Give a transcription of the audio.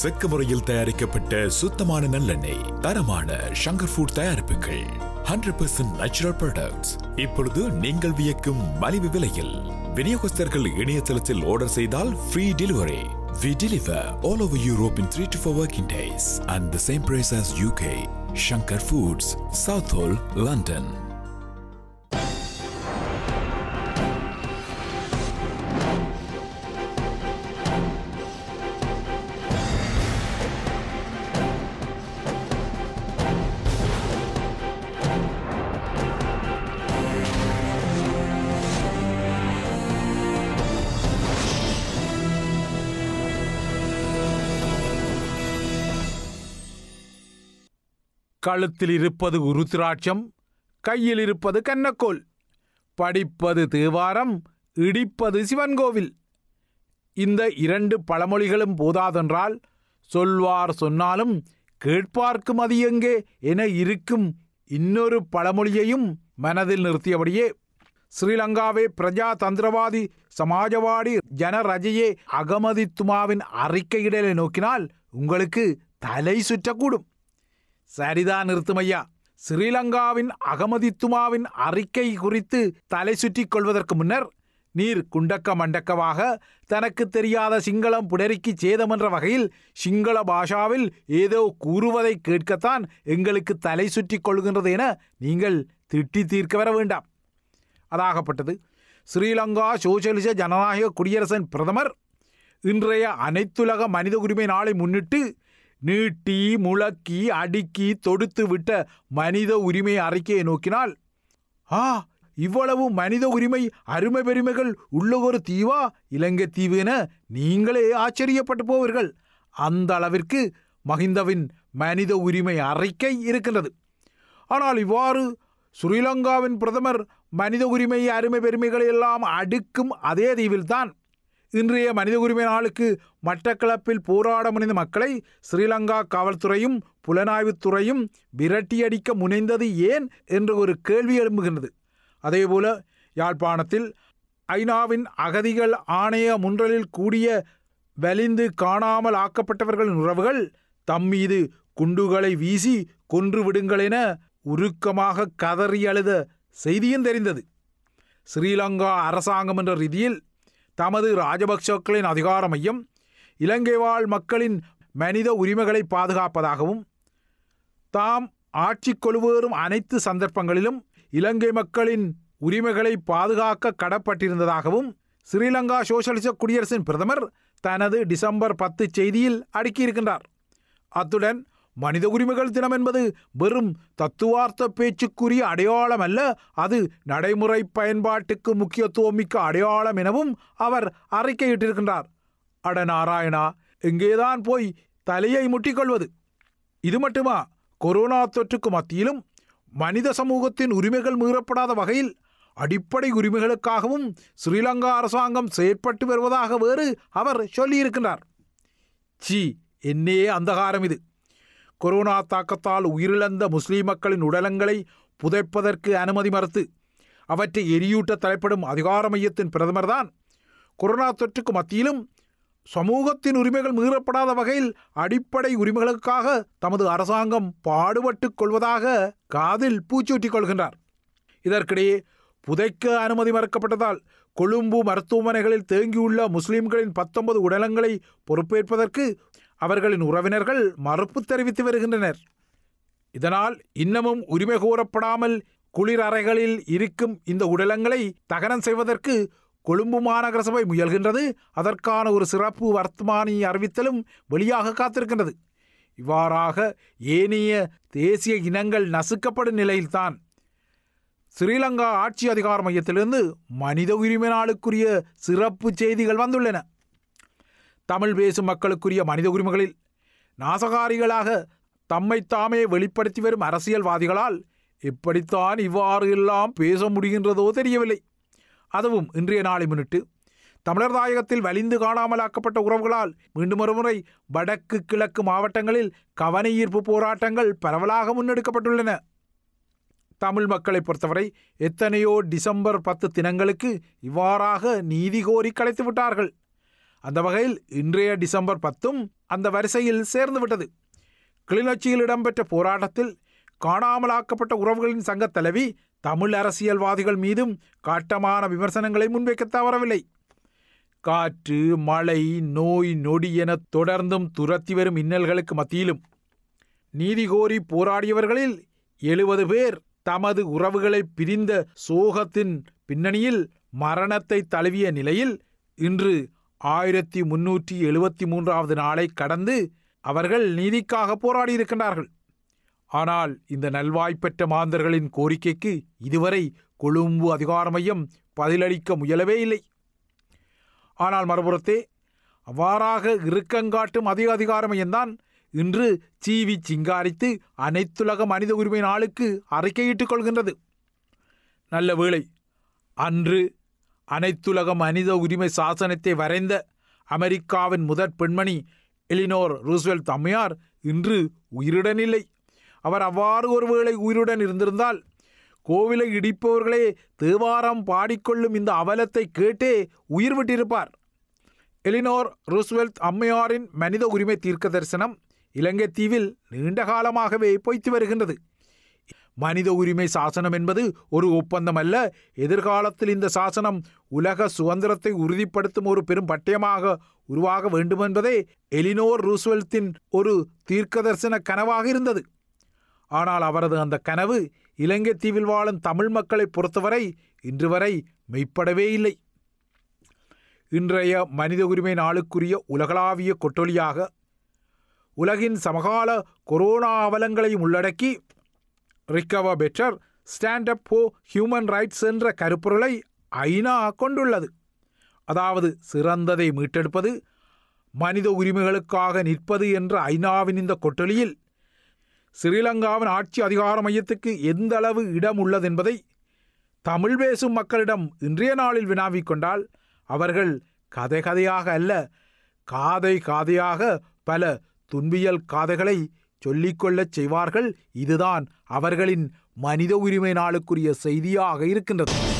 செக்க முறையில் தயாரிக்கப்பட்ட சுத்தமான நல்லெண்ணெய் தரமான ஷங்கர் ஃபுட் தயாரிப்புகள் ஹண்ட்ரட் பெர்சன்ட் நேச்சுரல் ப்ராடக்ட்ஸ் இப்பொழுது நீங்கள் வியக்கும் மலிவு விலையில் விநியோகஸ்தர்கள் இணையதளத்தில் ஆர்டர் செய்தால் free delivery We deliver all over Europe in 3 to 4 working days and the same price as UK. Shankar Foods, Southall, London. கழுத்தில் இருப்பது உருத்ராட்சம் கையில் இருப்பது கன்னக்கோல் படிப்பது தேவாரம் இடிப்பது சிவன் கோவில் இந்த இரண்டு பழமொழிகளும் போதாதென்றால் சொல்வார் சொன்னாலும் கேட்பார்க்கும் அது எங்கே என இருக்கும் இன்னொரு பழமொழியையும் மனதில் நிறுத்தியபடியே ஸ்ரீலங்காவே பிரஜாதந்திரவாதி சமாஜவாடி ஜனரஜையே அகமதித்துமாவின் அறிக்கையிடலை நோக்கினால் உங்களுக்கு தலை சுற்றக்கூடும் சரிதான் நிறுத்துமையா ஸ்ரீலங்காவின் அகமதித்துமாவின் அறிக்கை குறித்து தலை சுற்றிக் கொள்வதற்கு முன்னர் நீர் குண்டக்க மண்டக்கமாக தனக்கு தெரியாத சிங்களம் புடரிக்கு சேதமென்ற வகையில் சிங்கள பாஷாவில் ஏதோ கூறுவதை கேட்கத்தான் எங்களுக்கு தலை சுற்றி கொள்கின்றது என நீங்கள் திட்டி தீர்க்க வர வேண்டாம் அதாகப்பட்டது ஸ்ரீலங்கா சோசியலிச ஜனநாயக குடியரசின் பிரதமர் இன்றைய அனைத்துலக மனித உரிமை நாளை முன்னிட்டு நீட்டி முழக்கி அடுக்கி தொடுத்து விட்ட மனித உரிமை அறிக்கையை நோக்கினால் ஆ இவ்வளவு மனித உரிமை அருமை பெருமைகள் உள்ள ஒரு தீவா இலங்கை தீவு என நீங்களே ஆச்சரியப்பட்டு போவீர்கள் அந்த அளவிற்கு மஹிந்தவின் மனித உரிமை அறிக்கை இருக்கிறது ஆனால் இவ்வாறு ஸ்ரீலங்காவின் பிரதமர் மனித உரிமை அருமை பெருமைகளை எல்லாம் அடுக்கும் அதே தீவில்தான் இன்றைய மனித உரிமை நாளுக்கு மட்டக்களப்பில் போராட முனைந்த மக்களை ஸ்ரீலங்கா காவல்துறையும் புலனாய்வுத்துறையும் விரட்டியடிக்க முனைந்தது ஏன் என்று ஒரு கேள்வி எழும்புகின்றது அதேபோல யாழ்ப்பாணத்தில் ஐநாவின் அகதிகள் ஆணைய முன்றலில் கூடிய வலிந்து காணாமல் ஆக்கப்பட்டவர்களின் உறவுகள் தம் மீது குண்டுகளை வீசி கொன்று விடுங்கள் என உருக்கமாக கதறி அழுத செய்தியும் தெரிந்தது ஸ்ரீலங்கா அரசாங்கம் என்ற ரீதியில் தமது ராஜபக்சக்களின் அதிகார மையம் இலங்கை வாழ் மக்களின் மனித உரிமைகளை பாதுகாப்பதாகவும் தாம் ஆட்சி கொள்வேறும் அனைத்து சந்தர்ப்பங்களிலும் இலங்கை மக்களின் உரிமைகளை பாதுகாக்க கடப்பட்டிருந்ததாகவும் ஸ்ரீலங்கா சோசலிச குடியரசின் பிரதமர் தனது டிசம்பர் பத்து செய்தியில் அடுக்கியிருக்கின்றார் அத்துடன் மனித உரிமைகள் தினம் என்பது வெறும் தத்துவார்த்த பேச்சுக்குரிய அடையாளம் அல்ல அது நடைமுறை பயன்பாட்டுக்கு முக்கியத்துவம் மிக்க அடையாளம் எனவும் அவர் அறிக்கையிட்டிருக்கின்றார் அட நாராயணா இங்கேதான் போய் தலையை முட்டிக்கொள்வது இது மட்டுமா கொரோனா தொற்றுக்கு மத்தியிலும் மனித சமூகத்தின் உரிமைகள் மீறப்படாத வகையில் அடிப்படை உரிமைகளுக்காகவும் ஸ்ரீலங்கா அரசாங்கம் செயற்பட்டு வருவதாக வேறு அவர் சொல்லியிருக்கிறார் சி என்னையே அந்தகாரம் இது கொரோனா தாக்கத்தால் உயிரிழந்த முஸ்லீம் மக்களின் உடலங்களை புதைப்பதற்கு அனுமதி மறுத்து அவற்றை எரியூட்ட தலைப்படும் அதிகார மையத்தின் பிரதமர் தான் கொரோனா தொற்றுக்கு மத்தியிலும் சமூகத்தின் உரிமைகள் மீறப்படாத வகையில் அடிப்படை உரிமைகளுக்காக தமது அரசாங்கம் பாடுபட்டு கொள்வதாக காதில் பூச்சூட்டிக் கொள்கின்றார் இதற்கிடையே புதைக்க அனுமதி மறுக்கப்பட்டதால் கொழும்பு மருத்துவமனைகளில் தேங்கியுள்ள முஸ்லிம்களின் பத்தொன்பது உடலங்களை பொறுப்பேற்பதற்கு அவர்களின் உறவினர்கள் மறுப்பு தெரிவித்து வருகின்றனர் இதனால் இன்னமும் உரிமை கூறப்படாமல் குளிர் அறைகளில் இருக்கும் இந்த உடலங்களை தகனம் செய்வதற்கு கொழும்பு மாநகர சபை முயல்கின்றது அதற்கான ஒரு சிறப்பு வர்த்தமானி அறிவித்தலும் வெளியாக காத்திருக்கின்றது இவ்வாறாக ஏனைய தேசிய இனங்கள் நசுக்கப்படும் நிலையில்தான் ஸ்ரீலங்கா ஆட்சி அதிகார மையத்திலிருந்து மனித உரிமை நாளுக்குரிய சிறப்பு செய்திகள் வந்துள்ளன தமிழ் பேசும் மக்களுக்குரிய மனித உரிமைகளில் நாசகாரிகளாக தம்மை தாமே வெளிப்படுத்தி வரும் அரசியல்வாதிகளால் இப்படித்தான் இவ்வாறு எல்லாம் பேச முடிகின்றதோ தெரியவில்லை அதுவும் இன்றைய நாளை முன்னிட்டு தமிழர் தாயகத்தில் வலிந்து காணாமலாக்கப்பட்ட உறவுகளால் மீண்டும் ஒருமுறை வடக்கு கிழக்கு மாவட்டங்களில் கவன ஈர்ப்பு போராட்டங்கள் பரவலாக முன்னெடுக்கப்பட்டுள்ளன தமிழ் மக்களை பொறுத்தவரை எத்தனையோ டிசம்பர் பத்து தினங்களுக்கு இவ்வாறாக நீதி கோரி கலைத்து விட்டார்கள் அந்த வகையில் இன்றைய டிசம்பர் பத்தும் அந்த வரிசையில் சேர்ந்துவிட்டது கிளிநொச்சியில் இடம்பெற்ற போராட்டத்தில் காணாமலாக்கப்பட்ட உறவுகளின் சங்க தலைவி தமிழ் அரசியல்வாதிகள் மீதும் காட்டமான விமர்சனங்களை முன்வைக்க தவறவில்லை காற்று மழை நோய் நொடி என தொடர்ந்தும் துரத்தி வரும் இன்னல்களுக்கு மத்தியிலும் நீதி கோரி போராடியவர்களில் எழுபது பேர் தமது உறவுகளை பிரிந்த சோகத்தின் பின்னணியில் மரணத்தை தழுவிய நிலையில் இன்று ஆயிரத்தி முன்னூற்றி எழுபத்தி மூன்றாவது நாளை கடந்து அவர்கள் நீதிக்காக போராடி இருக்கின்றார்கள் ஆனால் இந்த நல்வாய்ப்பெற்ற மாந்தர்களின் கோரிக்கைக்கு இதுவரை கொழும்பு அதிகார மையம் பதிலளிக்க முயலவே இல்லை ஆனால் மறுபுறத்தே அவ்வாறாக இறுக்கங்காட்டும் அதிக அதிகார மையம்தான் இன்று சீவி சிங்காரித்து அனைத்துலக மனித உரிமை நாளுக்கு அறிக்கையிட்டுக் கொள்கின்றது நல்ல வேளை அன்று அனைத்துலக மனித உரிமை சாசனத்தை வரைந்த அமெரிக்காவின் முதற் பெண்மணி எலினோர் ரூஸ்வெல் தம்மையார் இன்று உயிருடன் இல்லை அவர் அவ்வாறு ஒருவேளை உயிருடன் இருந்திருந்தால் கோவிலை இடிப்பவர்களே தேவாரம் பாடிக்கொள்ளும் இந்த அவலத்தை கேட்டே உயிர் விட்டிருப்பார் எலினோர் ரூஸ்வெல்த் அம்மையாரின் மனித உரிமை தீர்க்க தரிசனம் இலங்கை தீவில் நீண்ட காலமாகவே பொய்த்து வருகின்றது மனித உரிமை சாசனம் என்பது ஒரு ஒப்பந்தம் அல்ல எதிர்காலத்தில் இந்த சாசனம் உலக சுதந்திரத்தை உறுதிப்படுத்தும் ஒரு பெரும் பட்டயமாக உருவாக வேண்டும் என்பதே எலினோர் ரூஸ்வெல்த்தின் ஒரு தீர்க்கதர்சன கனவாக இருந்தது ஆனால் அவரது அந்த கனவு இலங்கை தீவில் வாழும் தமிழ் மக்களை பொறுத்தவரை இன்று வரை மெய்ப்படவே இல்லை இன்றைய மனித உரிமை நாளுக்குரிய உலகளாவிய கொட்டொலியாக உலகின் சமகால கொரோனா அவலங்களையும் உள்ளடக்கி recover better stand up for human rights என்ற கருப்பொருளை ஐநா கொண்டுள்ளது அதாவது சிறந்ததை மீட்டெடுப்பது மனித உரிமைகளுக்காக நிற்பது என்ற ஐநாவின் இந்த கொட்டொலியில் ஸ்ரீலங்காவின் ஆட்சி அதிகார மையத்துக்கு எந்த அளவு இடம் உள்ளது என்பதை தமிழ் பேசும் மக்களிடம் இன்றைய நாளில் வினாவிக் கொண்டால் அவர்கள் கதை கதையாக அல்ல காதை காதையாக பல துன்பியல் காதைகளை சொல்லிக்கொள்ளச் செய்வார்கள் இதுதான் அவர்களின் மனித உரிமை நாளுக்குரிய செய்தியாக இருக்கின்றது